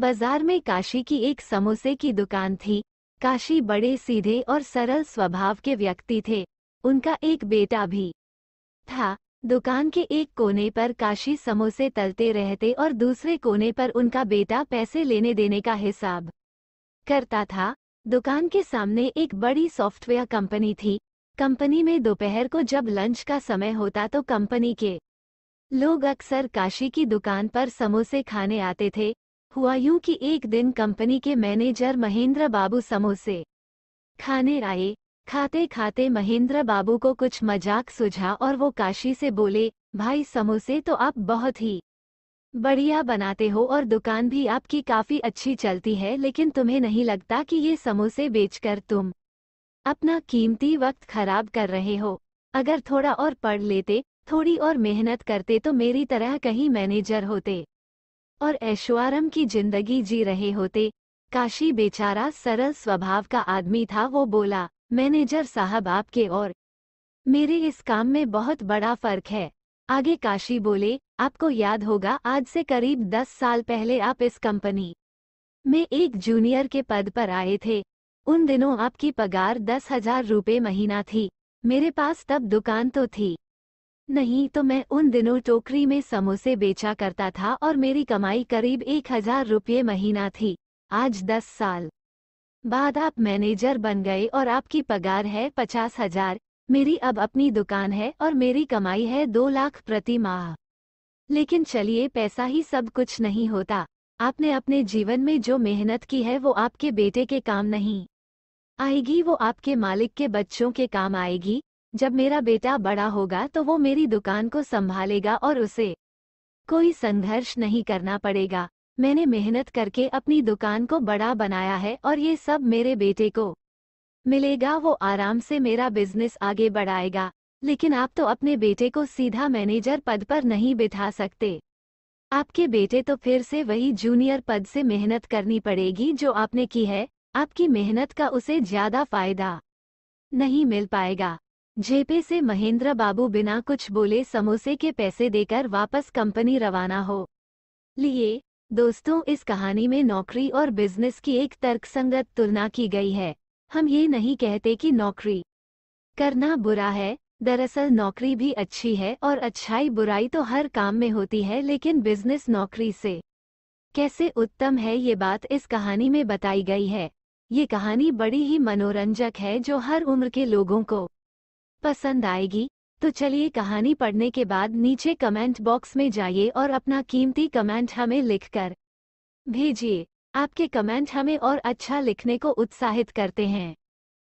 बाजार में काशी की एक समोसे की दुकान थी काशी बड़े सीधे और सरल स्वभाव के व्यक्ति थे उनका एक बेटा भी था दुकान के एक कोने पर काशी समोसे तलते रहते और दूसरे कोने पर उनका बेटा पैसे लेने देने का हिसाब करता था दुकान के सामने एक बड़ी सॉफ्टवेयर कंपनी थी कंपनी में दोपहर को जब लंच का समय होता तो कंपनी के लोग अक्सर काशी की दुकान पर समोसे खाने आते थे हुआ यूं कि एक दिन कंपनी के मैनेजर महेंद्र बाबू समोसे खाने आए खाते खाते महेंद्र बाबू को कुछ मजाक सुझा और वो काशी से बोले भाई समोसे तो आप बहुत ही बढ़िया बनाते हो और दुकान भी आपकी काफ़ी अच्छी चलती है लेकिन तुम्हें नहीं लगता कि ये समोसे बेचकर तुम अपना कीमती वक्त खराब कर रहे हो अगर थोड़ा और पढ़ लेते थोड़ी और मेहनत करते तो मेरी तरह कहीं मैनेजर होते और ऐशोआराम की जिंदगी जी रहे होते काशी बेचारा सरल स्वभाव का आदमी था वो बोला मैनेजर साहब आपके और मेरे इस काम में बहुत बड़ा फर्क है आगे काशी बोले आपको याद होगा आज से करीब दस साल पहले आप इस कंपनी में एक जूनियर के पद पर आए थे उन दिनों आपकी पगार दस हजार रुपये महीना थी मेरे पास तब दुकान तो थी नहीं तो मैं उन दिनों टोकरी में समोसे बेचा करता था और मेरी कमाई करीब एक हजार रुपये महीना थी आज दस साल बाद आप मैनेजर बन गए और आपकी पगार है पचास हजार मेरी अब अपनी दुकान है और मेरी कमाई है दो लाख प्रति माह लेकिन चलिए पैसा ही सब कुछ नहीं होता आपने अपने जीवन में जो मेहनत की है वो आपके बेटे के काम नहीं आएगी वो आपके मालिक के बच्चों के काम आएगी जब मेरा बेटा बड़ा होगा तो वो मेरी दुकान को संभालेगा और उसे कोई संघर्ष नहीं करना पड़ेगा मैंने मेहनत करके अपनी दुकान को बड़ा बनाया है और ये सब मेरे बेटे को मिलेगा वो आराम से मेरा बिजनेस आगे बढ़ाएगा लेकिन आप तो अपने बेटे को सीधा मैनेजर पद पर नहीं बिठा सकते आपके बेटे तो फिर से वही जूनियर पद से मेहनत करनी पड़ेगी जो आपने की है आपकी मेहनत का उसे ज्यादा फायदा नहीं मिल पाएगा जेपे से महेंद्र बाबू बिना कुछ बोले समोसे के पैसे देकर वापस कंपनी रवाना हो लिए दोस्तों इस कहानी में नौकरी और बिजनेस की एक तर्कसंगत तुलना की गई है हम ये नहीं कहते कि नौकरी करना बुरा है दरअसल नौकरी भी अच्छी है और अच्छाई बुराई तो हर काम में होती है लेकिन बिजनेस नौकरी से कैसे उत्तम है ये बात इस कहानी में बताई गई है ये कहानी बड़ी ही मनोरंजक है जो हर उम्र के लोगों को पसंद आएगी तो चलिए कहानी पढ़ने के बाद नीचे कमेंट बॉक्स में जाइए और अपना कीमती कमेंट हमें लिखकर भेजिए आपके कमेंट हमें और अच्छा लिखने को उत्साहित करते हैं